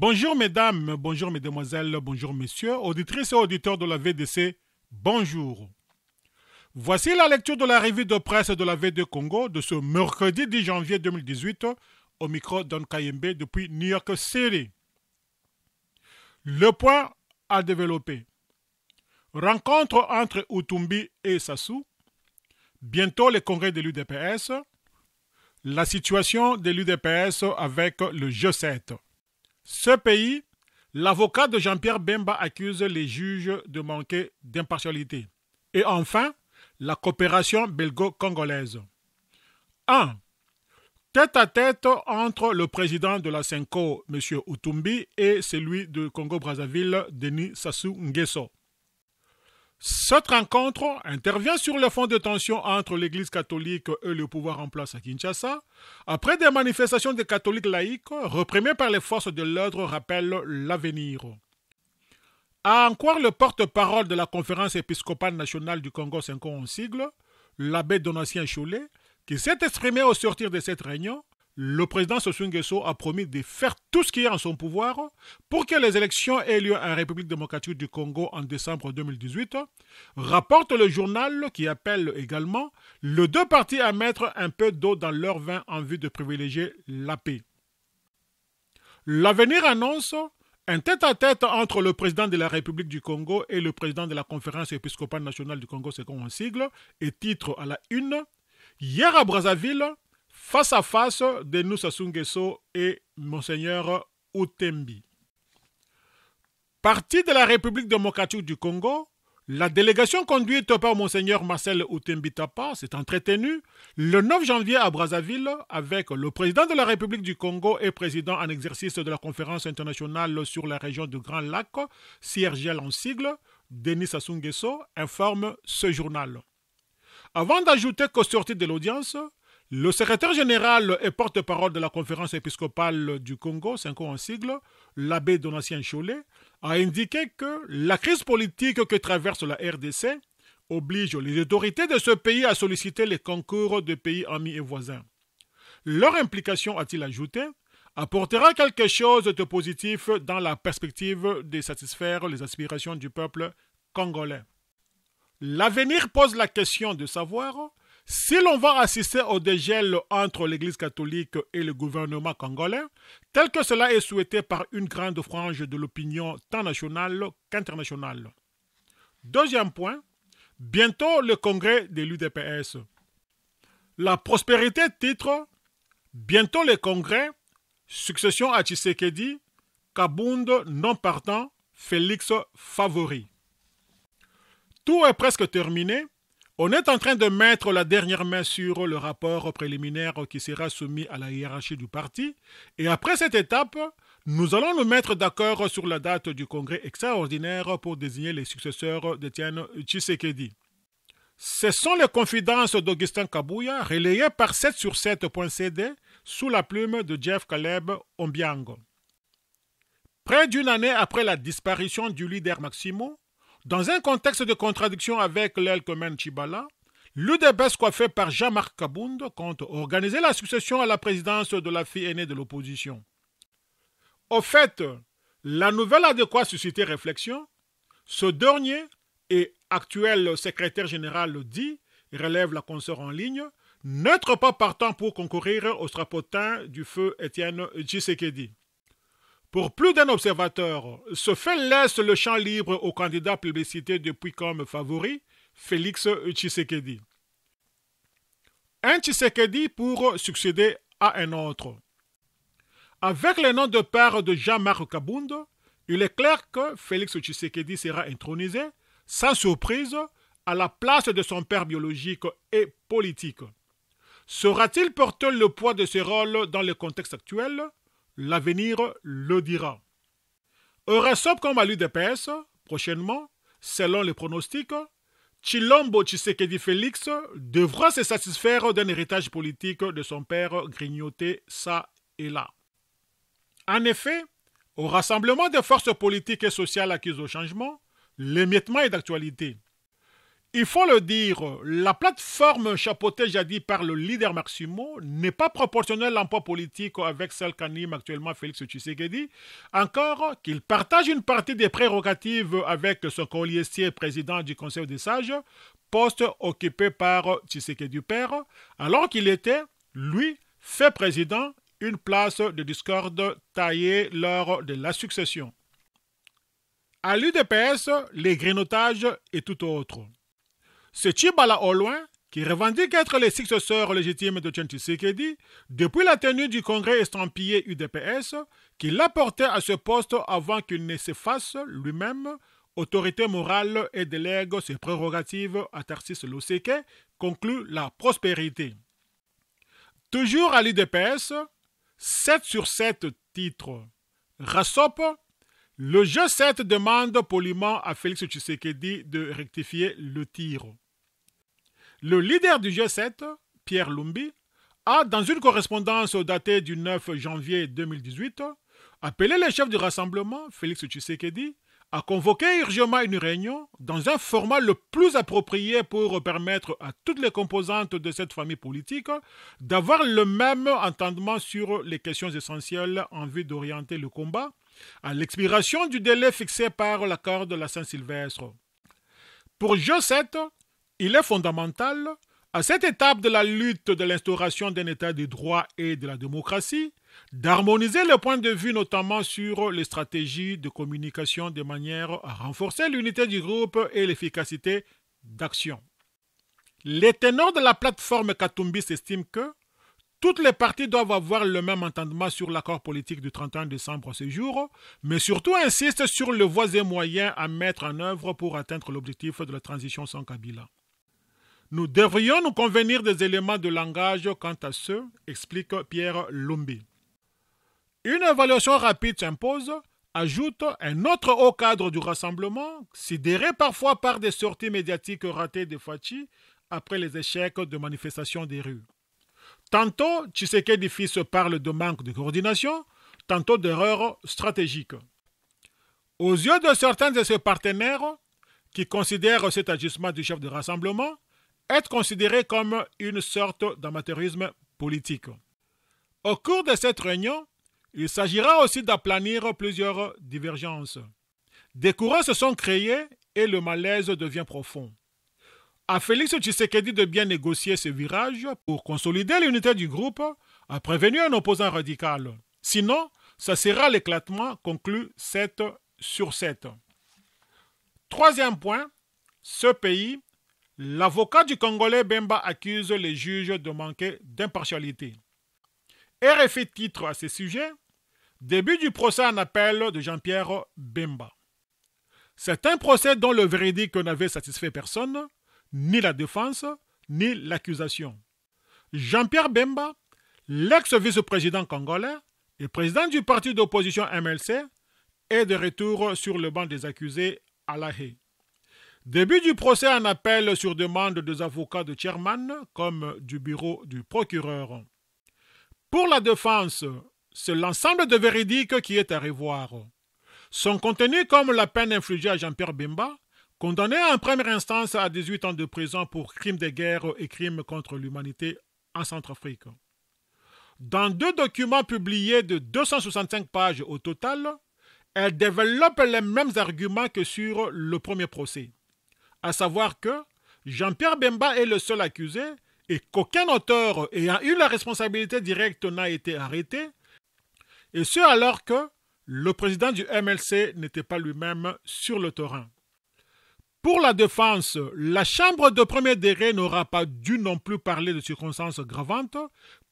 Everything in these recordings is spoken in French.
Bonjour mesdames, bonjour mesdemoiselles, bonjour messieurs, auditrices et auditeurs de la VDC, bonjour. Voici la lecture de la revue de presse de la VD Congo de ce mercredi 10 janvier 2018 au micro d'On Kayembe depuis New York City. Le point à développer. Rencontre entre Utumbi et Sassou. Bientôt les congrès de l'UDPS. La situation de l'UDPS avec le G7. Ce pays, l'avocat de Jean-Pierre Bemba accuse les juges de manquer d'impartialité. Et enfin, la coopération belgo-congolaise. 1. Tête à tête entre le président de la SENCO, M. Outumbi, et celui de Congo-Brazzaville, Denis Sassou Nguesso. Cette rencontre intervient sur le fond de tension entre l'Église catholique et le pouvoir en place à Kinshasa, après des manifestations de catholiques laïques réprimées par les forces de l'ordre rappellent l'avenir. À en croire le porte-parole de la conférence épiscopale nationale du Congo 5 en sigle, l'abbé Donatien Cholet, qui s'est exprimé au sortir de cette réunion, le président Sosun a promis de faire tout ce qui est en son pouvoir pour que les élections aient lieu en République démocratique du Congo en décembre 2018, rapporte le journal qui appelle également les deux partis à mettre un peu d'eau dans leur vin en vue de privilégier la paix. L'avenir annonce un tête-à-tête entre le président de la République du Congo et le président de la Conférence épiscopale nationale du Congo, second en sigle, et titre à la une. Hier à Brazzaville, face à face de nous et Monseigneur Outembi. Parti de la République démocratique du Congo, la délégation conduite par Monseigneur Marcel Outembi Tapa s'est entretenue le 9 janvier à Brazzaville avec le président de la République du Congo et président en exercice de la conférence internationale sur la région du Grand Lac, CIRGL en sigle, Denis Sassou informe ce journal. Avant d'ajouter qu'au sorti de l'audience, le secrétaire général et porte-parole de la conférence épiscopale du Congo, ans en sigle, l'abbé Donatien Cholet, a indiqué que la crise politique que traverse la RDC oblige les autorités de ce pays à solliciter les concours de pays amis et voisins. Leur implication, a-t-il ajouté, apportera quelque chose de positif dans la perspective de satisfaire les aspirations du peuple congolais. L'avenir pose la question de savoir si l'on va assister au dégel entre l'Église catholique et le gouvernement congolais, tel que cela est souhaité par une grande frange de l'opinion tant nationale qu'internationale. Deuxième point, bientôt le congrès de l'UDPS. La prospérité titre Bientôt le congrès, succession à Tshisekedi, Kabound non partant, Félix favori. Tout est presque terminé on est en train de mettre la dernière main sur le rapport préliminaire qui sera soumis à la hiérarchie du parti. Et après cette étape, nous allons nous mettre d'accord sur la date du congrès extraordinaire pour désigner les successeurs d'Etienne Tshisekedi. Ce sont les confidences d'Augustin Kabouya relayées par 7 sur 7.cd sous la plume de Jeff Caleb Ombiango. Près d'une année après la disparition du leader Maximo, dans un contexte de contradiction avec mène Chibala, l'UDBS coiffé par Jean-Marc Kabound compte organiser la succession à la présidence de la fille aînée de l'opposition. Au fait, la nouvelle a de réflexion. Ce dernier et actuel secrétaire général dit, relève la consoeur en ligne, n'être pas partant pour concourir au strapotin du feu Étienne Tshisekedi. Pour plus d'un observateur, ce fait laisse le champ libre au candidat publicité depuis comme favori, Félix Tshisekedi. Un Tshisekedi pour succéder à un autre. Avec le nom de père de Jean-Marc Kabound, il est clair que Félix Tshisekedi sera intronisé, sans surprise, à la place de son père biologique et politique. Sera-t-il porté le poids de ses rôles dans le contexte actuel L'avenir le dira. Eurasop comme à l'UDPS, prochainement, selon les pronostics, Chilombo Tshisekedi Félix devra se satisfaire d'un héritage politique de son père grignoté ça et là. En effet, au rassemblement des forces politiques et sociales acquises au changement, l'émiettement est d'actualité. Il faut le dire, la plateforme chapeautée jadis par le leader Maximo n'est pas proportionnelle en poids politique avec celle qu'anime actuellement Félix Tshisekedi, encore qu'il partage une partie des prérogatives avec son colliercier, président du Conseil des sages, poste occupé par Tshisekedi père, alors qu'il était, lui, fait président, une place de discorde taillée lors de la succession. À l'UDPS, les grignotages et tout autre c'est Chibala au loin qui revendique être les successeur légitimes de Chen depuis la tenue du congrès estampillé UDPS qui l'a porté à ce poste avant qu'il ne s'efface lui-même autorité morale et délègue ses prérogatives à Tarsis Loseke, conclut la prospérité. Toujours à l'UDPS, 7 sur 7 titres. Rassop le g 7 demande poliment à Félix Tshisekedi de rectifier le tir. Le leader du G7, Pierre Lumbi, a, dans une correspondance datée du 9 janvier 2018, appelé le chef du rassemblement, Félix Tshisekedi, à convoquer urgemment une réunion dans un format le plus approprié pour permettre à toutes les composantes de cette famille politique d'avoir le même entendement sur les questions essentielles en vue d'orienter le combat à l'expiration du délai fixé par l'accord de la Saint-Sylvestre. Pour Josette, il est fondamental, à cette étape de la lutte de l'instauration d'un État de droit et de la démocratie, d'harmoniser le point de vue notamment sur les stratégies de communication de manière à renforcer l'unité du groupe et l'efficacité d'action. Les tenants de la plateforme Katumbi s'estiment que toutes les parties doivent avoir le même entendement sur l'accord politique du 31 décembre à ce jour, mais surtout insiste sur le voisin moyen à mettre en œuvre pour atteindre l'objectif de la transition sans Kabila. Nous devrions nous convenir des éléments de langage quant à ce, explique Pierre Lombi. Une évaluation rapide s'impose, ajoute un autre haut cadre du rassemblement, sidéré parfois par des sorties médiatiques ratées de Fachi après les échecs de manifestations des rues. Tantôt, Tshisekedi fils parle de manque de coordination, tantôt d'erreur stratégique. Aux yeux de certains de ses partenaires, qui considèrent cet agissement du chef de rassemblement, être considéré comme une sorte d'amateurisme politique. Au cours de cette réunion, il s'agira aussi d'aplanir plusieurs divergences. Des courants se sont créés et le malaise devient profond à Félix Tshisekedi de bien négocier ce virage pour consolider l'unité du groupe, a prévenu un opposant radical. Sinon, ça sera l'éclatement, conclu 7 sur 7. Troisième point, ce pays, l'avocat du Congolais Bemba accuse les juges de manquer d'impartialité. RFI titre à ce sujet Début du procès en appel de Jean-Pierre Bemba. C'est un procès dont le verdict n'avait satisfait personne, ni la défense, ni l'accusation. Jean-Pierre Bemba, l'ex-vice-président congolais et président du parti d'opposition MLC, est de retour sur le banc des accusés à La Haye. Début du procès en appel sur demande des avocats de Chairman comme du bureau du procureur. Pour la défense, c'est l'ensemble de véridiques qui est à revoir. Son contenu comme la peine infligée à Jean-Pierre Bemba Condamné en première instance à 18 ans de prison pour crimes de guerre et crimes contre l'humanité en Centrafrique. Dans deux documents publiés de 265 pages au total, elle développe les mêmes arguments que sur le premier procès, à savoir que Jean-Pierre Bemba est le seul accusé et qu'aucun auteur ayant eu la responsabilité directe n'a été arrêté, et ce alors que le président du MLC n'était pas lui-même sur le terrain. Pour la défense, la Chambre de premier degré n'aura pas dû non plus parler de circonstances gravantes,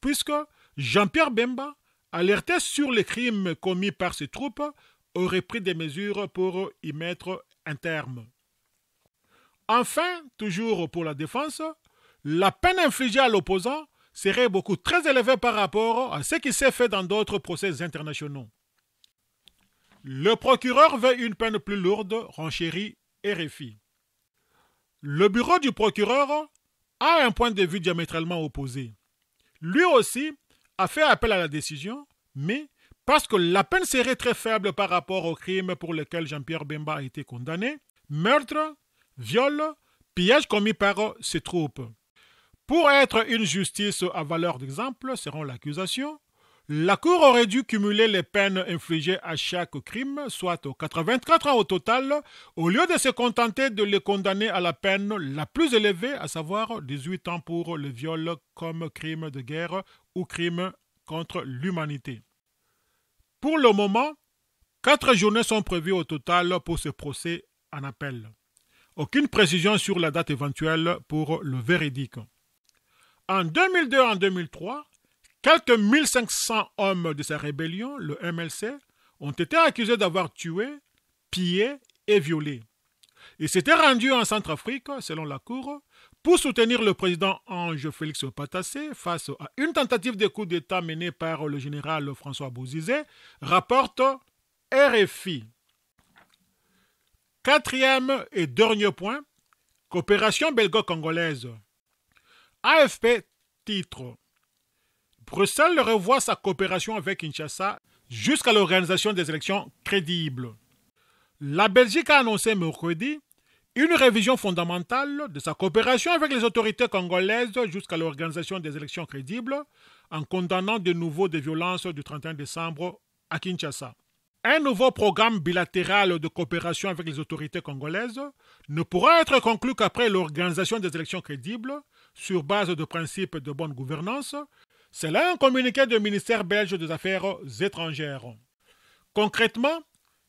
puisque Jean-Pierre Bemba, alerté sur les crimes commis par ses troupes, aurait pris des mesures pour y mettre un terme. Enfin, toujours pour la défense, la peine infligée à l'opposant serait beaucoup très élevée par rapport à ce qui s'est fait dans d'autres procès internationaux. Le procureur veut une peine plus lourde, renchérit le bureau du procureur a un point de vue diamétralement opposé. Lui aussi a fait appel à la décision, mais parce que la peine serait très faible par rapport au crime pour lequel Jean-Pierre Bemba a été condamné, meurtre, viol, pillage commis par ses troupes. Pour être une justice à valeur d'exemple, seront l'accusation, la Cour aurait dû cumuler les peines infligées à chaque crime, soit 84 ans au total, au lieu de se contenter de les condamner à la peine la plus élevée, à savoir 18 ans pour le viol comme crime de guerre ou crime contre l'humanité. Pour le moment, quatre journées sont prévues au total pour ce procès en appel. Aucune précision sur la date éventuelle pour le véridique. En 2002 en 2003, Quelques 1500 hommes de sa rébellion, le MLC, ont été accusés d'avoir tué, pillé et violé. Ils s'étaient rendus en Centrafrique, selon la Cour, pour soutenir le président Ange Félix Patassé face à une tentative de coup d'État menée par le général François Bouzizé, rapporte RFI. Quatrième et dernier point, coopération belgo-congolaise. AFP titre Bruxelles revoit sa coopération avec Kinshasa jusqu'à l'organisation des élections crédibles. La Belgique a annoncé mercredi une révision fondamentale de sa coopération avec les autorités congolaises jusqu'à l'organisation des élections crédibles en condamnant de nouveau des violences du 31 décembre à Kinshasa. Un nouveau programme bilatéral de coopération avec les autorités congolaises ne pourra être conclu qu'après l'organisation des élections crédibles sur base de principes de bonne gouvernance c'est là un communiqué du ministère belge des Affaires étrangères. Concrètement,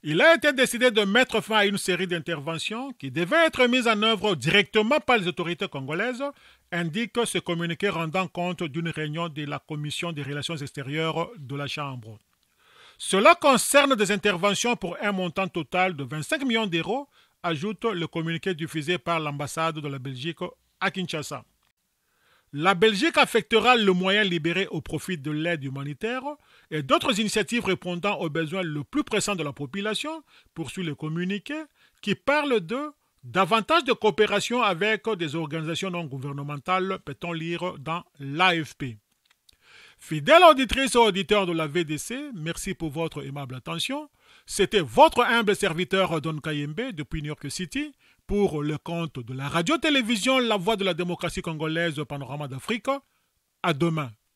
il a été décidé de mettre fin à une série d'interventions qui devaient être mises en œuvre directement par les autorités congolaises, indique ce communiqué rendant compte d'une réunion de la Commission des relations extérieures de la Chambre. Cela concerne des interventions pour un montant total de 25 millions d'euros, ajoute le communiqué diffusé par l'ambassade de la Belgique à Kinshasa. La Belgique affectera le moyen libéré au profit de l'aide humanitaire et d'autres initiatives répondant aux besoins le plus pressants de la population, poursuit le communiqué, qui parle de davantage de coopération avec des organisations non gouvernementales, peut-on lire dans l'AFP. Fidèle auditrice et auditeur de la VDC, merci pour votre aimable attention. C'était votre humble serviteur Don Kayembe depuis New York City pour le compte de la radio-télévision La Voix de la démocratie congolaise Panorama d'Afrique. À demain.